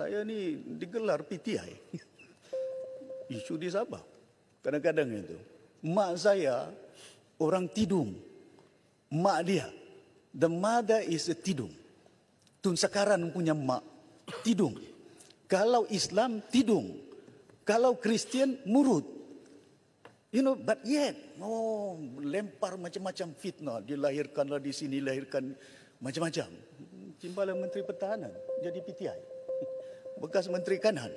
saya ni digelar PTI. Isu di Sabah. Kadang-kadang itu. Mak saya orang tidung. Mak dia. The mother is a tidung. Tun sekarang punya mak tidung. Kalau Islam tidung. Kalau Kristian murut. You know, but yet, oh, lempar macam-macam fitnah. Dilahirkanlah di sini, lahirkan macam-macam. Timbalan Menteri Pertahanan jadi PTI bekas menteri kanan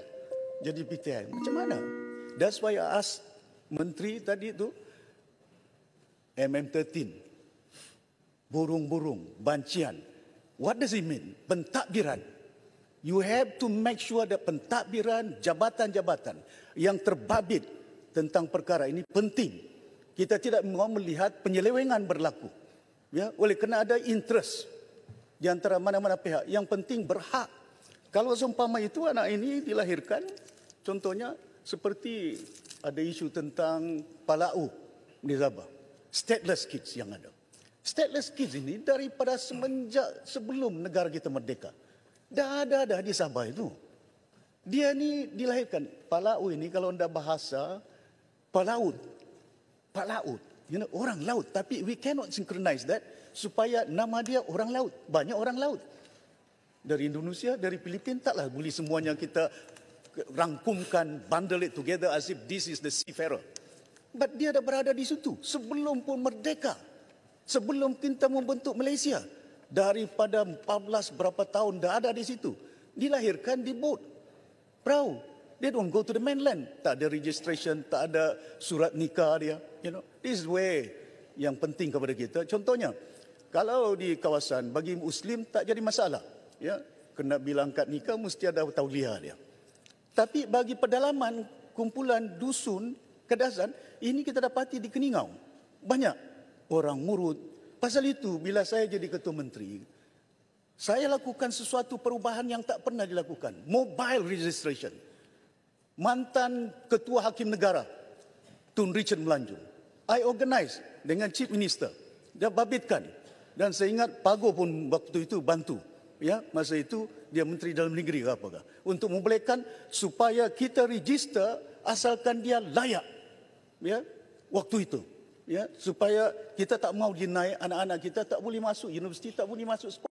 jadi PTN. Macam mana? That's why I ask menteri tadi tu MM13 burung-burung bancian. What does it mean? Pentadbiran. You have to make sure that pentadbiran jabatan-jabatan yang terbabit tentang perkara ini penting. Kita tidak mahu melihat penyelewengan berlaku. Ya, oleh kerana ada interest di antara mana-mana pihak. Yang penting berhak kalau seumpama itu anak ini dilahirkan, contohnya seperti ada isu tentang Palau di Sabah. Stateless kids yang ada. Stateless kids ini daripada semenjak sebelum negara kita merdeka. Dah ada dah di Sabah itu. Dia ni dilahirkan. Palau ini kalau anda bahasa, Palau. Palau. You know, orang laut. Tapi we cannot synchronize that supaya nama dia orang laut. Banyak orang laut dari Indonesia, dari Filipina, taklah boleh semuanya kita rangkumkan, bundle it together as if this is the seafarer. But dia ada berada di situ sebelum pun merdeka. Sebelum kita membentuk Malaysia. Daripada 14 berapa tahun dah ada di situ. Dilahirkan di boat. Perahu. They don't go to the mainland. Tak ada registration, tak ada surat nikah dia. You know, this way yang penting kepada kita. Contohnya, kalau di kawasan bagi Muslim tak jadi masalah ya kena bilang kad nikah mesti ada tauliah dia tapi bagi pedalaman kumpulan dusun kedasan ini kita dapati di Keningau banyak orang murud pasal itu bila saya jadi ketua menteri saya lakukan sesuatu perubahan yang tak pernah dilakukan mobile registration mantan ketua hakim negara Tun Richard Melanjung I organize dengan chief minister dia babitkan dan saya ingat Pago pun waktu itu bantu ya masa itu dia menteri dalam negeri ke apakah untuk membolehkan supaya kita register asalkan dia layak ya waktu itu ya supaya kita tak mau dinaik anak-anak kita tak boleh masuk universiti tak boleh masuk sekolah